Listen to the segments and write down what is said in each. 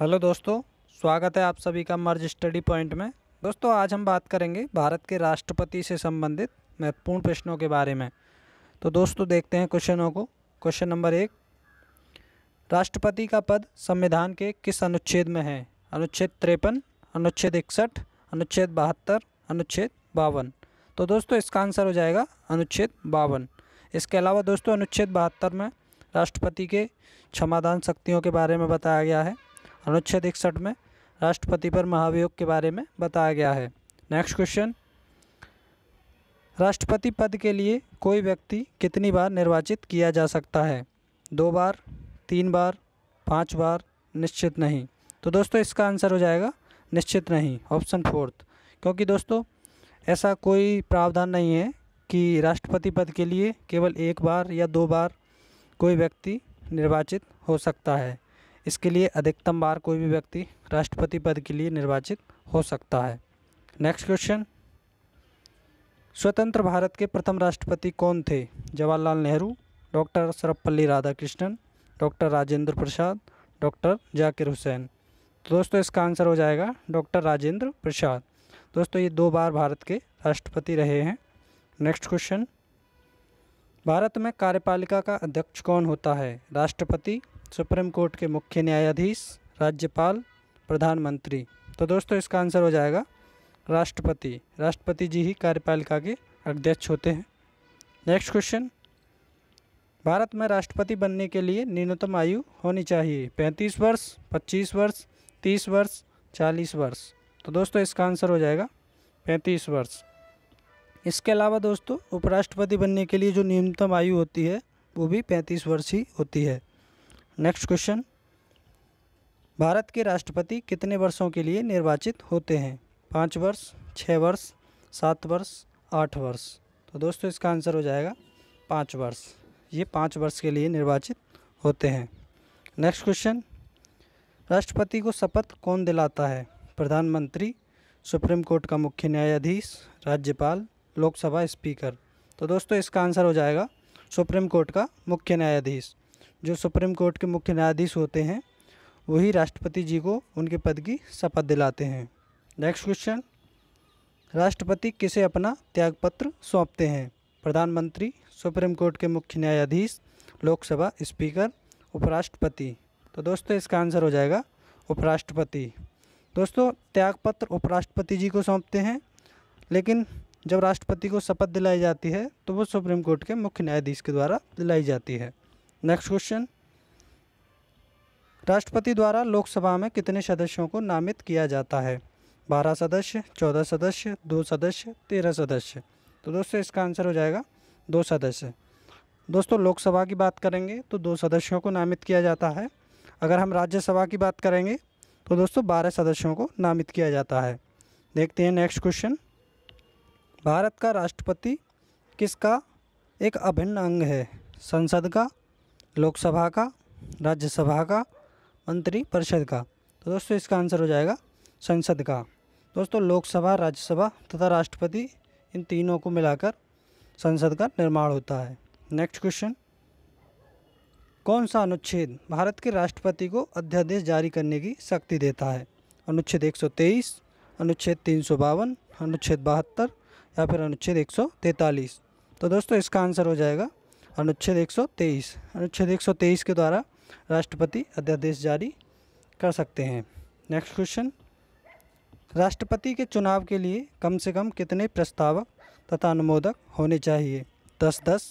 hello दोस्तों स्वागत है आप सभी का मर्ज स्टडी पॉइंट में दोस्तों आज हम बात करेंगे भारत के राष्ट्रपति से संबंधित महत्वपूर्ण प्रश्नों के बारे में तो दोस्तों देखते हैं क्वेश्चनों को क्वेश्चन नंबर एक राष्ट्रपति का पद संविधान के किस अनुच्छेद में है अनुच्छेद तिरपन अनुच्छेद इकसठ अनुच्छेद बहत्तर अनुच्छेद बावन तो दोस्तों इसका आंसर हो जाएगा अनुच्छेद बावन इसके अलावा दोस्तों अनुच्छेद बहत्तर में राष्ट्रपति के क्षमादान शक्तियों के बारे में बताया गया है अनुच्छेद इकसठ में राष्ट्रपति पर महाभियोग के बारे में बताया गया है नेक्स्ट क्वेश्चन राष्ट्रपति पद के लिए कोई व्यक्ति कितनी बार निर्वाचित किया जा सकता है दो बार तीन बार पाँच बार निश्चित नहीं तो दोस्तों इसका आंसर हो जाएगा निश्चित नहीं ऑप्शन फोर्थ क्योंकि दोस्तों ऐसा कोई प्रावधान नहीं है कि राष्ट्रपति पद के लिए केवल एक बार या दो बार कोई व्यक्ति निर्वाचित हो सकता है इसके लिए अधिकतम बार कोई भी व्यक्ति राष्ट्रपति पद के लिए निर्वाचित हो सकता है नेक्स्ट क्वेश्चन स्वतंत्र भारत के प्रथम राष्ट्रपति कौन थे Jawaharlal Nehru doctor Sarvepalli Radhakrishnan doctor Rajendra Prasad doctor Zakir Hussain तो दोस्तों इसका आंसर हो जाएगा डॉक्टर राजेंद्र प्रसाद दोस्तों ये दो बार भारत के राष्ट्रपति रहे हैं नेक्स्ट क्वेश्चन भारत में कार्यपालिका का अध्यक्ष कौन होता है राष्ट्रपति सुप्रीम कोर्ट के मुख्य न्यायाधीश राज्यपाल प्रधानमंत्री तो दोस्तों इसका आंसर हो जाएगा राष्ट्रपति राष्ट्रपति जी ही कार्यपालिका के अध्यक्ष होते हैं नेक्स्ट क्वेश्चन भारत में राष्ट्रपति बनने के लिए न्यूनतम आयु होनी चाहिए पैंतीस वर्ष पच्चीस वर्ष तीस वर्ष चालीस वर्ष तो दोस्तों इसका आंसर हो जाएगा पैंतीस वर्ष इसके अलावा दोस्तों उपराष्ट्रपति बनने के लिए जो न्यूनतम आयु होती है वो भी पैंतीस वर्ष ही होती है नेक्स्ट क्वेश्चन भारत के राष्ट्रपति कितने वर्षों के लिए निर्वाचित होते हैं पाँच वर्ष छः वर्ष सात वर्ष आठ वर्ष तो दोस्तों इसका आंसर हो जाएगा पाँच वर्ष ये पाँच वर्ष के लिए निर्वाचित होते हैं नेक्स्ट क्वेश्चन राष्ट्रपति को शपथ कौन दिलाता है प्रधानमंत्री सुप्रीम कोर्ट का मुख्य न्यायाधीश राज्यपाल लोकसभा स्पीकर तो दोस्तों इसका आंसर हो जाएगा सुप्रीम कोर्ट का मुख्य न्यायाधीश जो सुप्रीम कोर्ट के मुख्य न्यायाधीश होते हैं वही राष्ट्रपति जी को उनके पद की शपथ दिलाते हैं नेक्स्ट क्वेश्चन राष्ट्रपति किसे अपना त्यागपत्र सौंपते हैं प्रधानमंत्री सुप्रीम कोर्ट के मुख्य न्यायाधीश लोकसभा स्पीकर उपराष्ट्रपति तो दोस्तों इसका आंसर हो जाएगा उपराष्ट्रपति दोस्तों त्यागपत्र उपराष्ट्रपति जी को सौंपते हैं लेकिन जब राष्ट्रपति को शपथ दिलाई जाती है तो वो सुप्रीम कोर्ट के मुख्य न्यायाधीश के द्वारा दिलाई जाती है नेक्स्ट क्वेश्चन राष्ट्रपति द्वारा लोकसभा में कितने सदस्यों को नामित किया जाता है बारह सदस्य चौदह सदस्य दो सदस्य तेरह सदस्य तो दोस्तों इसका आंसर हो जाएगा दो सदस्य दोस्तों लोकसभा की बात करेंगे तो दो सदस्यों को नामित किया जाता है अगर हम राज्यसभा की बात करेंगे तो दोस्तों बारह सदस्यों को नामित किया जाता है देखते हैं नेक्स्ट क्वेश्चन भारत का राष्ट्रपति किसका एक अभिन्न अंग है संसद का लोकसभा का राज्यसभा का मंत्री परिषद का तो दोस्तों इसका आंसर हो जाएगा संसद का दोस्तों लोकसभा राज्यसभा तथा राष्ट्रपति इन तीनों को मिलाकर संसद का निर्माण होता है नेक्स्ट क्वेश्चन कौन सा अनुच्छेद भारत के राष्ट्रपति को अध्यादेश जारी करने की शक्ति देता है अनुच्छेद एक अनुच्छेद तीन अनुच्छेद बहत्तर या फिर अनुच्छेद एक तो दोस्तों इसका आंसर हो जाएगा अनुच्छेद 123 अनुच्छेद 123 के द्वारा राष्ट्रपति अध्यादेश जारी कर सकते हैं नेक्स्ट क्वेश्चन राष्ट्रपति के चुनाव के लिए कम से कम कितने प्रस्तावक तथा अनुमोदक होने चाहिए दस दस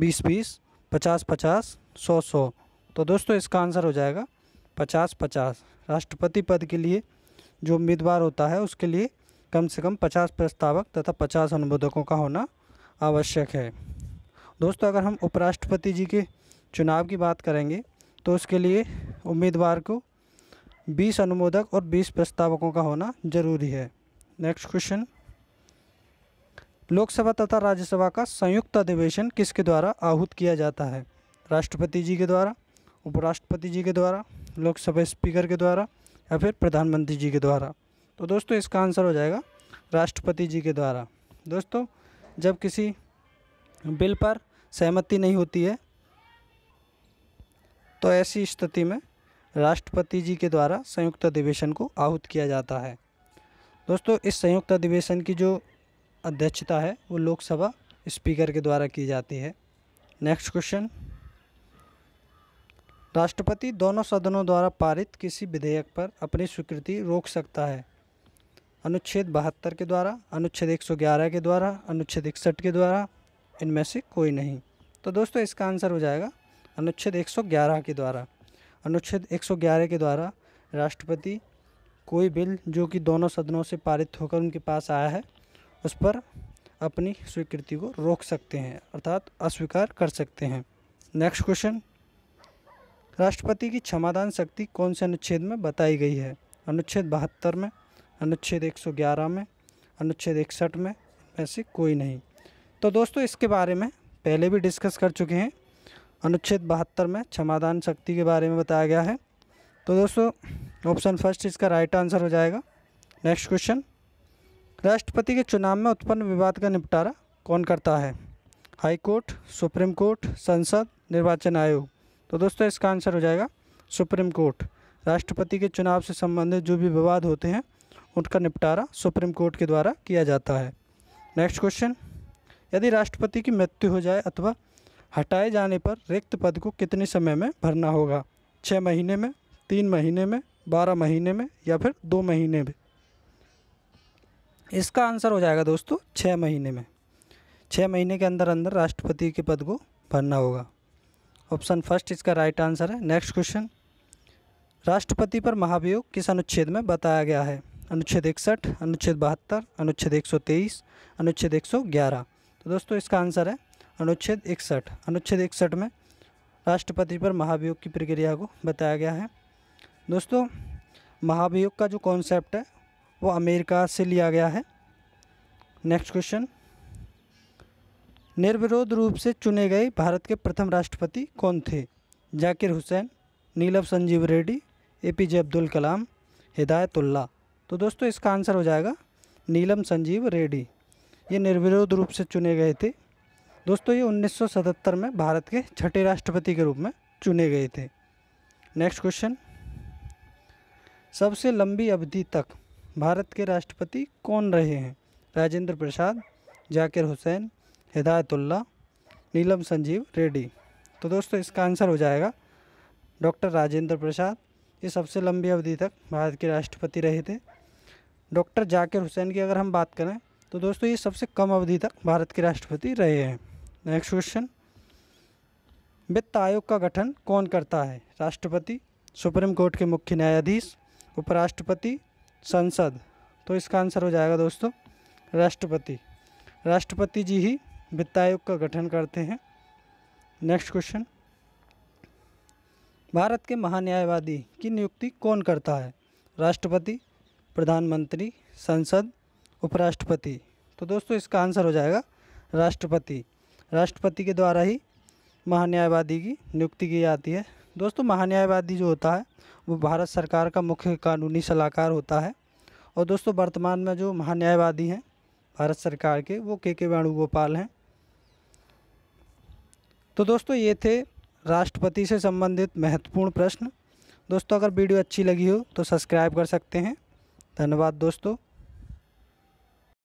बीस बीस पचास पचास सौ सौ तो दोस्तों इसका आंसर हो जाएगा पचास पचास राष्ट्रपति पद के लिए जो उम्मीदवार होता है उसके लिए कम से कम पचास प्रस्तावक तथा पचास अनुमोदकों का होना आवश्यक है दोस्तों अगर हम उपराष्ट्रपति जी के चुनाव की बात करेंगे तो उसके लिए उम्मीदवार को 20 अनुमोदक और 20 प्रस्तावकों का होना जरूरी है नेक्स्ट क्वेश्चन लोकसभा तथा राज्यसभा का संयुक्त अधिवेशन किसके द्वारा आहूत किया जाता है राष्ट्रपति जी के द्वारा उपराष्ट्रपति जी के द्वारा लोकसभा स्पीकर के द्वारा या फिर प्रधानमंत्री जी के द्वारा तो दोस्तों इसका आंसर हो जाएगा राष्ट्रपति जी के द्वारा दोस्तों जब किसी बिल पर सहमति नहीं होती है तो ऐसी स्थिति में राष्ट्रपति जी के द्वारा संयुक्त अधिवेशन को आहूत किया जाता है दोस्तों इस संयुक्त अधिवेशन की जो अध्यक्षता है वो लोकसभा स्पीकर के द्वारा की जाती है नेक्स्ट क्वेश्चन राष्ट्रपति दोनों सदनों द्वारा पारित किसी विधेयक पर अपनी स्वीकृति रोक सकता है अनुच्छेद बहत्तर के द्वारा अनुच्छेद 111 के द्वारा अनुच्छेद इकसठ के द्वारा इनमें से कोई नहीं तो दोस्तों इसका आंसर हो जाएगा अनुच्छेद 111 के द्वारा अनुच्छेद 111 के द्वारा राष्ट्रपति कोई बिल जो कि दोनों सदनों से पारित होकर उनके पास आया है उस पर अपनी स्वीकृति को रोक सकते हैं अर्थात अस्वीकार कर सकते हैं नेक्स्ट क्वेश्चन राष्ट्रपति की क्षमादान शक्ति कौन से अनुच्छेद में बताई गई है अनुच्छेद बहत्तर में अनुच्छेद एक में अनुच्छेद इकसठ में ऐसे कोई नहीं तो दोस्तों इसके बारे में पहले भी डिस्कस कर चुके हैं अनुच्छेद बहत्तर में क्षमादान शक्ति के बारे में बताया गया है तो दोस्तों ऑप्शन फर्स्ट इसका राइट आंसर हो जाएगा नेक्स्ट क्वेश्चन राष्ट्रपति के चुनाव में उत्पन्न विवाद का निपटारा कौन करता है हाई कोर्ट सुप्रीम कोर्ट संसद निर्वाचन आयोग तो दोस्तों इसका आंसर हो जाएगा सुप्रीम कोर्ट राष्ट्रपति के चुनाव से संबंधित जो भी विवाद होते हैं उनका निपटारा सुप्रीम कोर्ट के द्वारा किया जाता है नेक्स्ट क्वेश्चन यदि राष्ट्रपति की मृत्यु हो जाए अथवा हटाए जाने पर रिक्त पद को कितने समय में भरना होगा छः महीने में तीन महीने में बारह महीने में या फिर दो महीने में इसका आंसर हो जाएगा दोस्तों छः महीने में छः महीने के अंदर अंदर राष्ट्रपति के पद को भरना होगा ऑप्शन फर्स्ट इसका राइट आंसर है नेक्स्ट क्वेश्चन राष्ट्रपति पर महाभियोग किस अनुच्छेद में बताया गया है अनुच्छेद इकसठ अनुच्छेद बहत्तर अनुच्छेद एक अनुच्छेद एक तो दोस्तों इसका आंसर है अनुच्छेद इकसठ अनुच्छेद इकसठ में राष्ट्रपति पर महाभियोग की प्रक्रिया को बताया गया है दोस्तों महाभियोग का जो कॉन्सेप्ट है वो अमेरिका से लिया गया है नेक्स्ट क्वेश्चन निर्विरोध रूप से चुने गए भारत के प्रथम राष्ट्रपति कौन थे Zakir Hussain Neelam Sanjiva Reddy A P J Abdul Kalam Hidayatullah तो दोस्तों इसका आंसर हो जाएगा नीलम संजीव रेड्डी ये निर्विरोध रूप से चुने गए थे दोस्तों ये 1977 में भारत के छठे राष्ट्रपति के रूप में चुने गए थे नेक्स्ट क्वेश्चन सबसे लंबी अवधि तक भारत के राष्ट्रपति कौन रहे हैं राजेंद्र प्रसाद जाकिर हुसैन हिदायतुल्ला नीलम संजीव रेड्डी तो दोस्तों इसका आंसर हो जाएगा डॉक्टर राजेंद्र प्रसाद ये सबसे लंबी अवधि तक भारत के राष्ट्रपति रहे थे डॉक्टर जाकिर हुसैन की अगर हम बात करें तो दोस्तों ये सबसे कम अवधि तक भारत के राष्ट्रपति रहे हैं नेक्स्ट क्वेश्चन वित्त आयोग का गठन कौन करता है राष्ट्रपति सुप्रीम कोर्ट के मुख्य न्यायाधीश उपराष्ट्रपति संसद तो इसका आंसर हो जाएगा दोस्तों राष्ट्रपति राष्ट्रपति जी ही वित्त आयोग का गठन करते हैं नेक्स्ट क्वेश्चन भारत के महान्यायवादी की नियुक्ति कौन करता है राष्ट्रपति प्रधानमंत्री संसद उपराष्ट्रपति तो दोस्तों इसका आंसर हो जाएगा राष्ट्रपति राष्ट्रपति के द्वारा ही महान्यायवादी की नियुक्ति की जाती है दोस्तों महान्यायवादी जो होता है वो भारत सरकार का मुख्य कानूनी सलाहकार होता है और दोस्तों वर्तमान में जो महान्यायवादी हैं भारत सरकार के वो के के वेणुगोपाल हैं तो दोस्तों ये थे राष्ट्रपति से संबंधित महत्वपूर्ण प्रश्न दोस्तों अगर वीडियो अच्छी लगी हो तो सब्सक्राइब कर सकते हैं धन्यवाद दोस्तों